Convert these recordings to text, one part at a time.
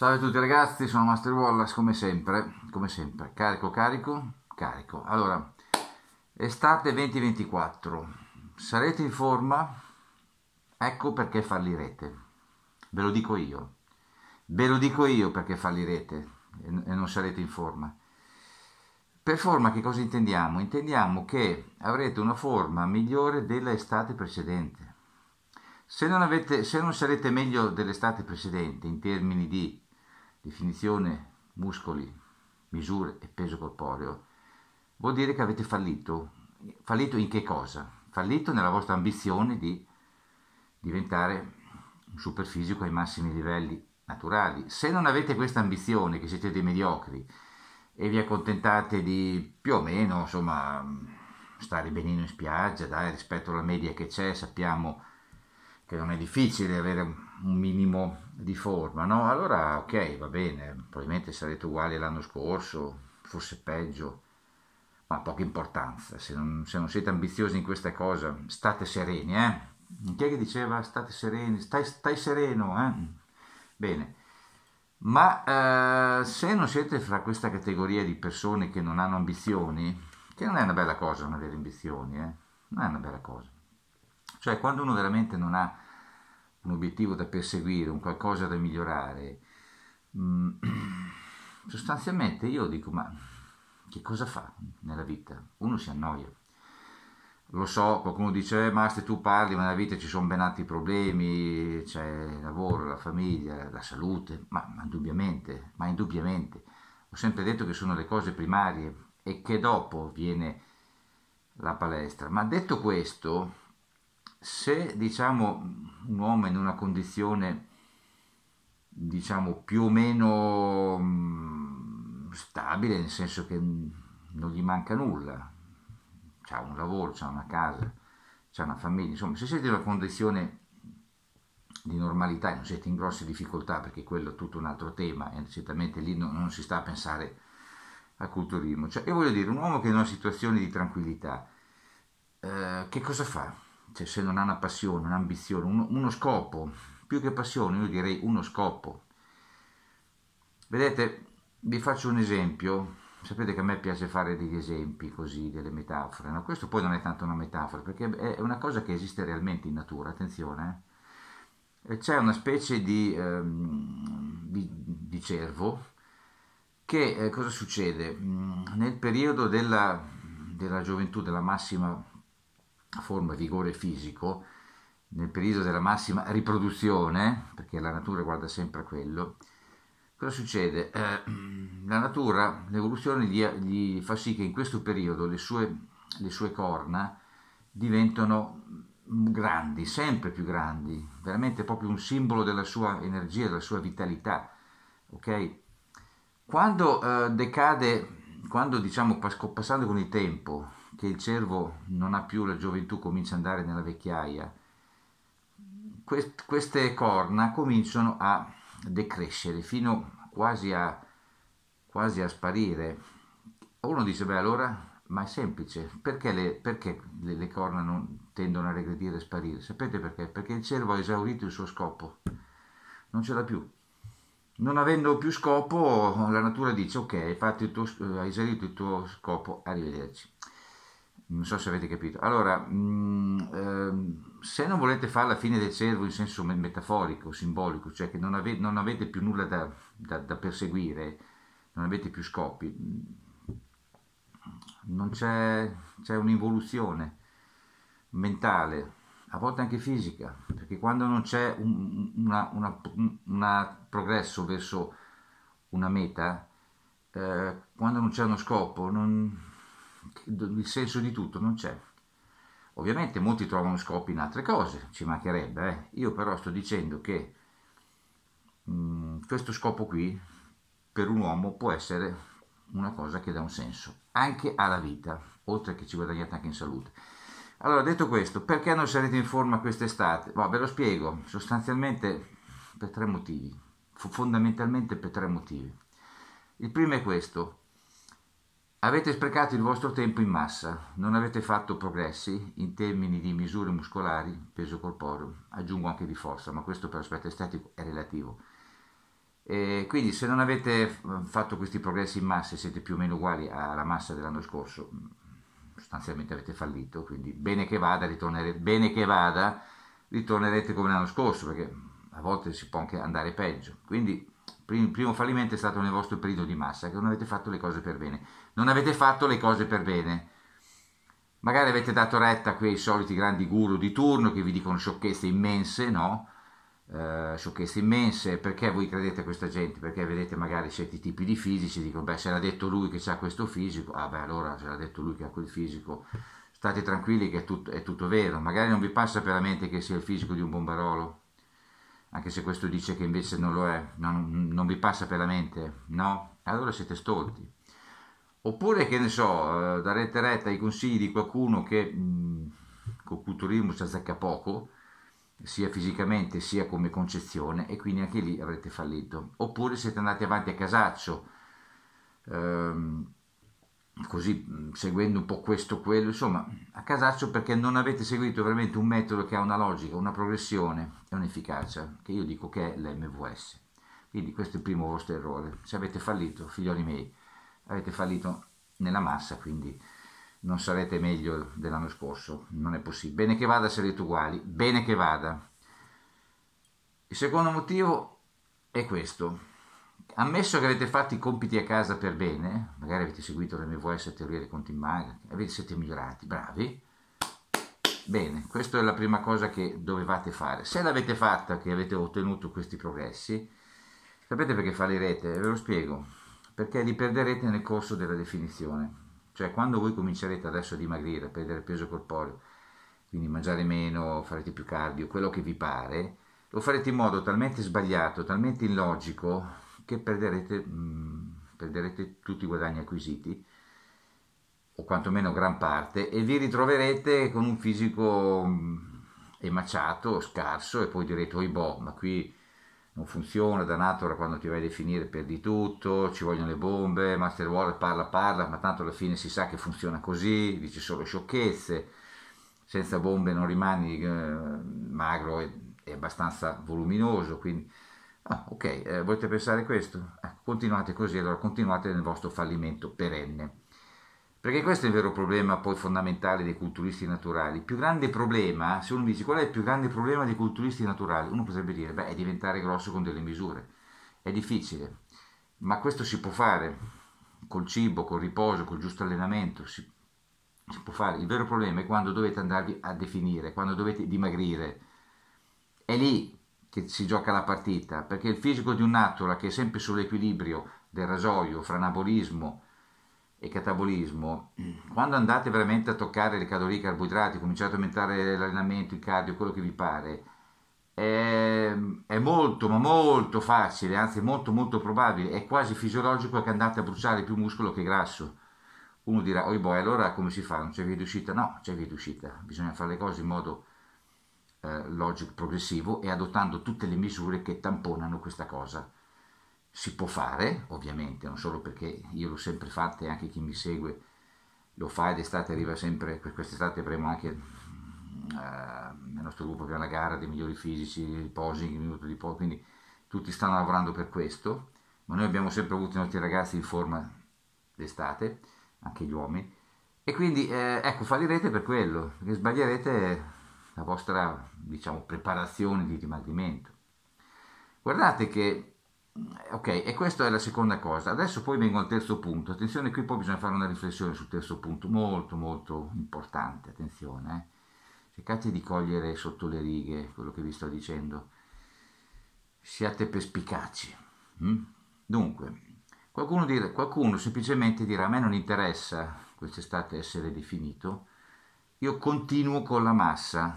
Salve a tutti ragazzi, sono Master Wallace come sempre, come sempre, carico, carico, carico. Allora, estate 2024, sarete in forma? Ecco perché fallirete, ve lo dico io, ve lo dico io perché fallirete e non sarete in forma. Per forma che cosa intendiamo? Intendiamo che avrete una forma migliore dell'estate precedente. Se non, avete, se non sarete meglio dell'estate precedente in termini di definizione, muscoli, misure e peso corporeo, vuol dire che avete fallito. Fallito in che cosa? Fallito nella vostra ambizione di diventare un superfisico ai massimi livelli naturali. Se non avete questa ambizione, che siete dei mediocri e vi accontentate di più o meno, insomma, stare benino in spiaggia, dai, rispetto alla media che c'è, sappiamo che non è difficile avere un minimo di forma, no? Allora, ok, va bene, probabilmente sarete uguali all'anno scorso, forse peggio, ma poca importanza. Se non, se non siete ambiziosi in questa cosa, state sereni, eh? Chi è che diceva state sereni, stai, stai sereno, eh? Bene. Ma eh, se non siete fra questa categoria di persone che non hanno ambizioni, che non è una bella cosa non avere ambizioni, eh? Non è una bella cosa. Cioè, quando uno veramente non ha un obiettivo da perseguire, un qualcosa da migliorare, mm, sostanzialmente io dico ma che cosa fa nella vita? Uno si annoia. Lo so, qualcuno dice, eh, ma se tu parli, ma nella vita ci sono ben altri problemi, c'è il lavoro, la famiglia, la salute, ma, ma indubbiamente, ma indubbiamente. Ho sempre detto che sono le cose primarie e che dopo viene la palestra. Ma detto questo, se diciamo un uomo è in una condizione diciamo più o meno mm, stabile nel senso che non gli manca nulla c'ha un lavoro, c'ha una casa c'ha una famiglia insomma se siete in una condizione di normalità e non siete in grosse difficoltà perché quello è tutto un altro tema e certamente lì non, non si sta a pensare al culturismo cioè, e voglio dire un uomo che è in una situazione di tranquillità eh, che cosa fa? cioè se non ha una passione, un'ambizione, uno, uno scopo, più che passione, io direi uno scopo. Vedete, vi faccio un esempio. Sapete che a me piace fare degli esempi così, delle metafore, no? Questo poi non è tanto una metafora, perché è una cosa che esiste realmente in natura, attenzione. Eh? C'è una specie di, ehm, di, di cervo che eh, cosa succede? Mm, nel periodo della, della gioventù, della massima forma e vigore fisico nel periodo della massima riproduzione, perché la natura guarda sempre a quello, cosa succede? Eh, la natura, l'evoluzione gli, gli, fa sì che in questo periodo le sue, le sue corna diventano grandi, sempre più grandi, veramente proprio un simbolo della sua energia, della sua vitalità. Okay? Quando eh, decade, quando diciamo passando con il tempo, che il cervo non ha più la gioventù, comincia ad andare nella vecchiaia, quest- queste corna cominciano a decrescere fino quasi a, quasi a sparire. Uno dice, beh allora ma è semplice. Perché le, perché le, le corna non tendono a regredire e sparire? Sapete perché? Perché il cervo ha esaurito il suo scopo, non ce l'ha più. Non avendo più scopo, la natura dice: Ok, hai, tuo, hai esaurito il tuo scopo, arrivederci non so se avete capito. Allora, mh, mm, ehm, se non volete fare la fine del cervo in senso metaforico, simbolico, cioè che non, ave non avete più nulla da, da, da, perseguire, non avete più scopi, mm, non c'è, un'involuzione mentale, a volte anche fisica, perché quando non c'è un una, una, una progresso verso una meta, eh, quando non c'è uno scopo, non il senso di tutto non c'è. Ovviamente molti trovano scopi in altre cose, ci mancherebbe, eh? io però sto dicendo che mh, mm, questo scopo qui per un uomo può essere una cosa che dà un senso, anche alla vita, oltre che ci guadagnate anche in salute. Allora, detto questo, perché non sarete in forma quest'estate? Boh, ve lo spiego, sostanzialmente per tre motivi, fondamentalmente per tre motivi. Il primo è questo, Avete sprecato il vostro tempo in massa, non avete fatto progressi in termini di misure muscolari, peso corporeo, aggiungo anche di forza, ma questo per aspetto estetico è relativo. E quindi se non avete fatto questi progressi in massa e siete più o meno uguali alla massa dell'anno scorso, sostanzialmente avete fallito, quindi bene che vada, ritornerete, bene che vada, ritornerete come l'anno scorso, perché a volte si può anche andare peggio. Quindi il primo fallimento è stato nel vostro periodo di massa, che non avete fatto le cose per bene. Non avete fatto le cose per bene. Magari avete dato retta a quei soliti grandi guru di turno che vi dicono sciocchezze immense, no? Eh, sciocchezze immense, perché voi credete a questa gente? Perché vedete magari certi tipi di fisici, dicono, beh, se l'ha detto lui che ha questo fisico, ah beh, allora se l'ha detto lui che ha quel fisico, state tranquilli che è tutto, è tutto vero. Magari non vi passa per la mente che sia il fisico di un bombarolo, anche se questo dice che invece non lo è, non, non vi passa per la mente, no? Allora siete stolti. Oppure, che ne so, eh, darete retta ai consigli di qualcuno che mh, mm, col culturismo si azzecca poco, sia fisicamente sia come concezione, e quindi anche lì avrete fallito. Oppure siete andati avanti a casaccio. Ehm, così seguendo un po' questo, quello, insomma, a casaccio perché non avete seguito veramente un metodo che ha una logica, una progressione e un'efficacia, che io dico che è l'MVS. Quindi questo è il primo vostro errore. Se avete fallito, figlioli miei, avete fallito nella massa, quindi non sarete meglio dell'anno scorso, non è possibile. Bene che vada sarete uguali, bene che vada. Il secondo motivo è questo, Ammesso che avete fatto i compiti a casa per bene, magari avete seguito le mie l'MVS teoria dei conti in maga, avete, siete migliorati, bravi. Bene, questa è la prima cosa che dovevate fare. Se l'avete fatta, che avete ottenuto questi progressi, sapete perché fallirete? Ve lo spiego. Perché li perderete nel corso della definizione. Cioè, quando voi comincerete adesso a dimagrire, a perdere peso corporeo, quindi mangiare meno, farete più cardio, quello che vi pare, lo farete in modo talmente sbagliato, talmente illogico, che perderete, mm, perderete tutti i guadagni acquisiti o quantomeno gran parte, e vi ritroverete con un fisico mm, emaciato, scarso, e poi direte, oi boh, ma qui non funziona, da ora quando ti vai a definire perdi tutto, ci vogliono le bombe, Master Wall parla, parla, ma tanto alla fine si sa che funziona così, dice solo sciocchezze, senza bombe non rimani eh, magro e, e abbastanza voluminoso, quindi Ah, ok, eh, volete pensare questo? Eh, continuate così, allora continuate nel vostro fallimento perenne. Perché questo è il vero problema poi fondamentale dei culturisti naturali. Il più grande problema, se uno dice qual è il più grande problema dei culturisti naturali, uno potrebbe dire, beh, è diventare grosso con delle misure. È difficile, ma questo si può fare col cibo, col riposo, col giusto allenamento, si, si può fare. Il vero problema è quando dovete andarvi a definire, quando dovete dimagrire. È lì che si gioca la partita, perché il fisico di un'attora che è sempre sull'equilibrio del rasoio fra anabolismo e catabolismo, quando andate veramente a toccare le calorie, carboidrati, cominciate a aumentare l'allenamento, il cardio, quello che vi pare, è, è molto ma molto facile, anzi molto molto probabile, è quasi fisiologico che andate a bruciare più muscolo che grasso. Uno dirà, oh boh, allora come si fa? Non c'è via d'uscita? No, c'è via d'uscita, bisogna fare le cose in modo eh, logic progressivo e adottando tutte le misure che tamponano questa cosa. Si può fare, ovviamente, non solo perché io l'ho sempre fatta e anche chi mi segue lo fa ed estate arriva sempre, quest'estate avremo anche eh, nel nostro gruppo che ha la gara dei migliori fisici, il posing, il minuto di posing, quindi tutti stanno lavorando per questo, ma noi abbiamo sempre avuto i nostri ragazzi in forma d'estate, anche gli uomini, e quindi eh, ecco, fallirete per quello, perché sbaglierete la vostra diciamo, preparazione di dimagrimento. Guardate che, ok, e questa è la seconda cosa. Adesso poi vengo al terzo punto. Attenzione, qui poi bisogna fare una riflessione sul terzo punto, molto molto importante, attenzione. Eh. Cercate di cogliere sotto le righe quello che vi sto dicendo. Siate perspicaci. Mm? Dunque, qualcuno, dire, qualcuno semplicemente dirà a me non interessa quest'estate essere definito, io continuo con la massa,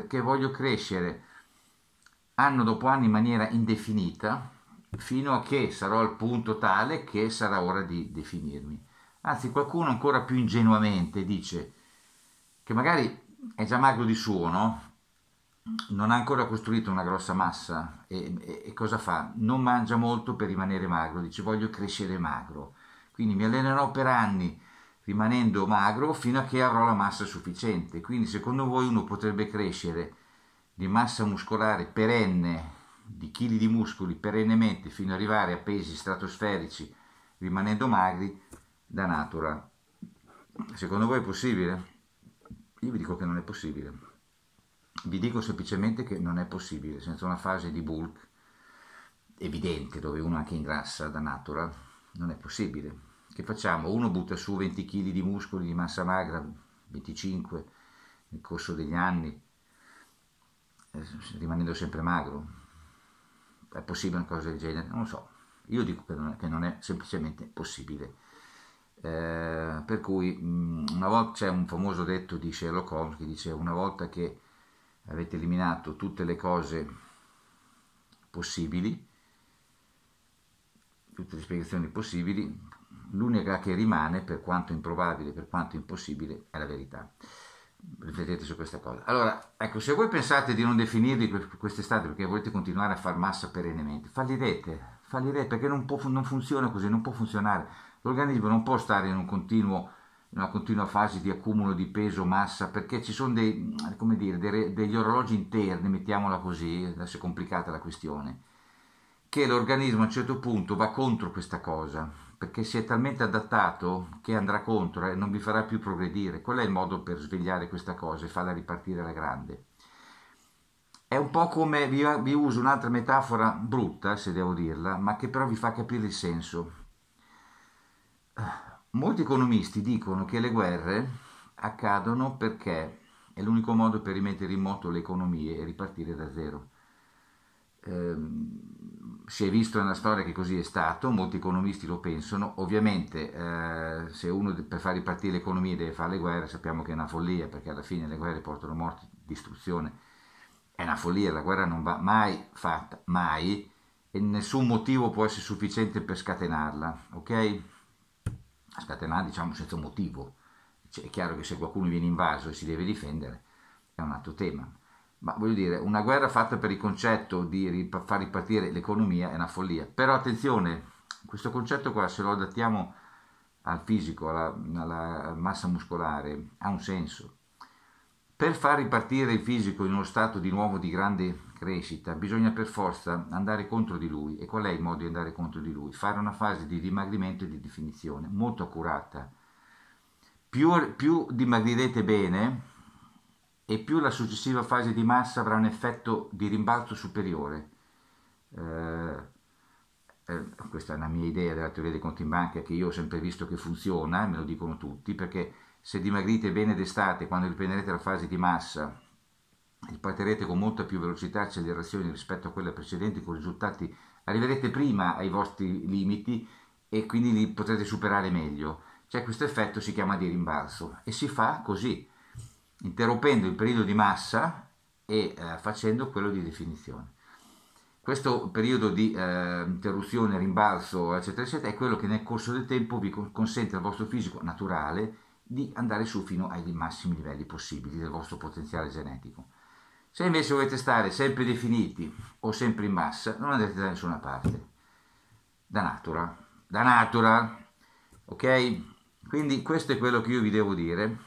perché voglio crescere anno dopo anno in maniera indefinita fino a che sarò al punto tale che sarà ora di definirmi. Anzi, qualcuno ancora più ingenuamente dice che magari è già magro di suo, no? Non ha ancora costruito una grossa massa e, e, e cosa fa? Non mangia molto per rimanere magro, dice voglio crescere magro, quindi mi allenerò per anni rimanendo magro fino a che avrò la massa sufficiente. Quindi secondo voi uno potrebbe crescere di massa muscolare perenne, di chili di muscoli perennemente fino ad arrivare a pesi stratosferici rimanendo magri da natura. Secondo voi è possibile? Io vi dico che non è possibile. Vi dico semplicemente che non è possibile senza una fase di bulk evidente dove uno anche ingrassa da natura, non è possibile che facciamo? Uno butta su 20 kg di muscoli di massa magra, 25 nel corso degli anni, eh, rimanendo sempre magro. È possibile una cosa del genere? Non lo so. Io dico che non è, che non è semplicemente possibile. Eh, per cui mm, una volta c'è un famoso detto di Sherlock Holmes che dice una volta che avete eliminato tutte le cose possibili, tutte le spiegazioni possibili, l'unica che rimane, per quanto improbabile, per quanto impossibile, è la verità. Riflettete su questa cosa. Allora, ecco, se voi pensate di non definirvi quest'estate perché volete continuare a far massa perennemente, fallirete, fallirete perché non, può, non funziona così, non può funzionare. L'organismo non può stare in, un continuo, in una continua fase di accumulo di peso, massa, perché ci sono dei, dire, dei, degli orologi interni, mettiamola così, adesso è complicata la questione, che l'organismo a un certo punto va contro questa cosa perché si è talmente adattato che andrà contro e non vi farà più progredire. Quello è il modo per svegliare questa cosa e farla ripartire alla grande. È un po' come, vi, vi uso un'altra metafora brutta, se devo dirla, ma che però vi fa capire il senso. Molti economisti dicono che le guerre accadono perché è l'unico modo per rimettere in moto le economie e ripartire da zero. Ehm, si è visto nella storia che così è stato, molti economisti lo pensano, ovviamente eh, se uno per far ripartire l'economia deve fare le guerre sappiamo che è una follia perché alla fine le guerre portano morte, distruzione, è una follia, la guerra non va mai fatta, mai, e nessun motivo può essere sufficiente per scatenarla, ok? Scatenarla diciamo senza motivo, cioè, è chiaro che se qualcuno viene invaso e si deve difendere è un altro tema ma voglio dire, una guerra fatta per il concetto di rip- far ripartire l'economia è una follia. Però attenzione, questo concetto qua se lo adattiamo al fisico, alla, alla massa muscolare, ha un senso. Per far ripartire il fisico in uno stato di nuovo di grande crescita bisogna per forza andare contro di lui. E qual è il modo di andare contro di lui? Fare una fase di dimagrimento e di definizione molto accurata. Più, più dimagrirete bene, e più la successiva fase di massa avrà un effetto di rimbalzo superiore. Eh, eh, questa è una mia idea della teoria dei conti in banca che io ho sempre visto che funziona, me lo dicono tutti, perché se dimagrite bene d'estate, quando riprenderete la fase di massa, ripartirete con molta più velocità e accelerazione rispetto a quella precedente, con risultati arriverete prima ai vostri limiti e quindi li potrete superare meglio. C'è questo effetto, si chiama di rimbalzo e si fa così interrompendo il periodo di massa e eh, facendo quello di definizione. Questo periodo di eh, interruzione, rimbalzo, eccetera, eccetera, è quello che nel corso del tempo vi consente al vostro fisico naturale di andare su fino ai massimi livelli possibili del vostro potenziale genetico. Se invece volete stare sempre definiti o sempre in massa, non andrete da nessuna parte. Da natura. Da natura. Ok? Quindi questo è quello che io vi devo dire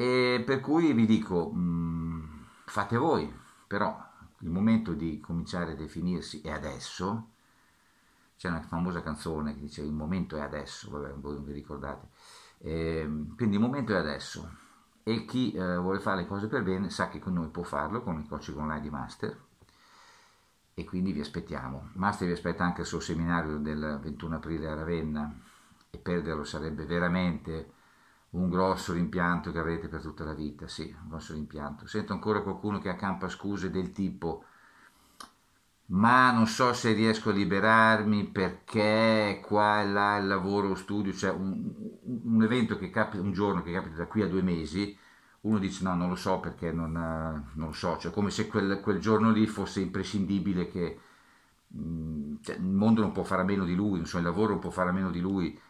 e per cui vi dico, mh, mm, fate voi, però il momento di cominciare a definirsi è adesso. C'è una famosa canzone che dice il momento è adesso, vabbè, voi non vi ricordate. E, quindi il momento è adesso e chi eh, vuole fare le cose per bene sa che con noi può farlo, con il coaching online di Master e quindi vi aspettiamo. Master vi aspetta anche il suo seminario del 21 aprile a Ravenna e perderlo sarebbe veramente un grosso rimpianto che avrete per tutta la vita, sì, un grosso rimpianto. Sento ancora qualcuno che accampa scuse del tipo ma non so se riesco a liberarmi perché qua e là il lavoro lo studio, cioè un, un evento che capita un giorno che capita da qui a due mesi, uno dice no, non lo so perché non, non lo so, cioè come se quel, quel giorno lì fosse imprescindibile che cioè, il mondo non può fare a meno di lui, insomma, il lavoro non può fare a meno di lui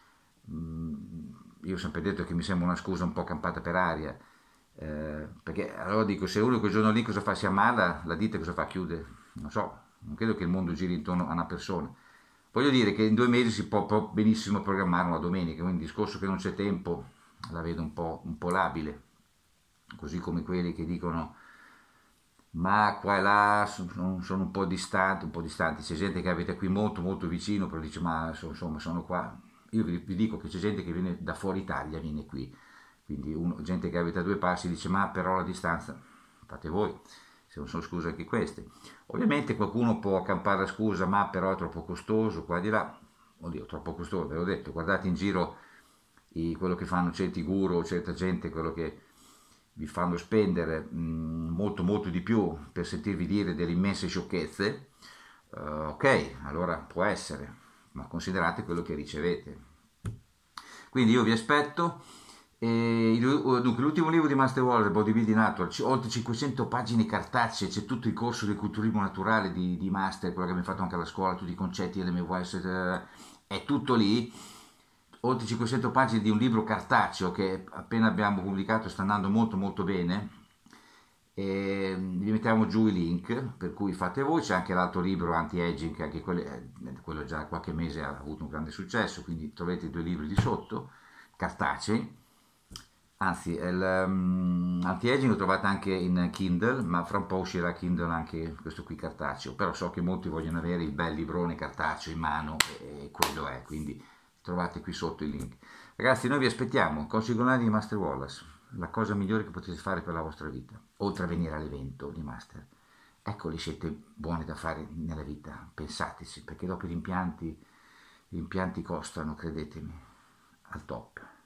io ho sempre detto che mi sembra una scusa un po' campata per aria, eh, perché allora dico, se uno quel giorno lì cosa fa? Si ammala, la ditta cosa fa? Chiude? Non so, non credo che il mondo giri intorno a una persona. Voglio dire che in due mesi si può, benissimo programmare una domenica, quindi il discorso che non c'è tempo la vedo un po', un po' labile, così come quelli che dicono ma qua e là sono, sono un po' distanti, un po' distanti, c'è gente che abita qui molto molto vicino, però dice ma insomma sono qua, io vi, vi dico che c'è gente che viene da fuori Italia, viene qui, quindi uno, gente che abita a due passi dice ma però la distanza, fate voi, se non sono scuse anche queste. Ovviamente qualcuno può accampare la scusa ma però è troppo costoso, qua di là, oddio troppo costoso, ve l'ho detto, guardate in giro i, quello che fanno certi guru, certa gente, quello che vi fanno spendere mh, mm, molto molto di più per sentirvi dire delle immense sciocchezze, uh, ok, allora può essere, ma considerate quello che ricevete. Quindi io vi aspetto. E, dunque, l'ultimo libro di Master Waller, Bodybuilding Natural, oltre 500 pagine cartacee, c'è tutto il corso del culturismo naturale di, di Master, quello che abbiamo fatto anche alla scuola, tutti i concetti, LMY, eh, è tutto lì. Oltre 500 pagine di un libro cartaceo che appena abbiamo pubblicato sta andando molto molto bene e mm, vi mettiamo giù i link per cui fate voi c'è anche l'altro libro anti-aging che anche quello, eh, quello già qualche mese ha avuto un grande successo quindi trovate i due libri lì sotto cartacei anzi l'anti-aging mm, lo trovate anche in Kindle ma fra un po' uscirà Kindle anche questo qui cartaceo però so che molti vogliono avere il bel librone cartaceo in mano e, e quello è quindi trovate qui sotto il link ragazzi noi vi aspettiamo Consiglione di Master Wallace la cosa migliore che potete fare per la vostra vita, oltre a venire all'evento di master. Ecco le scelte buone da fare nella vita, pensateci, perché dopo gli impianti, gli impianti costano, credetemi, al top.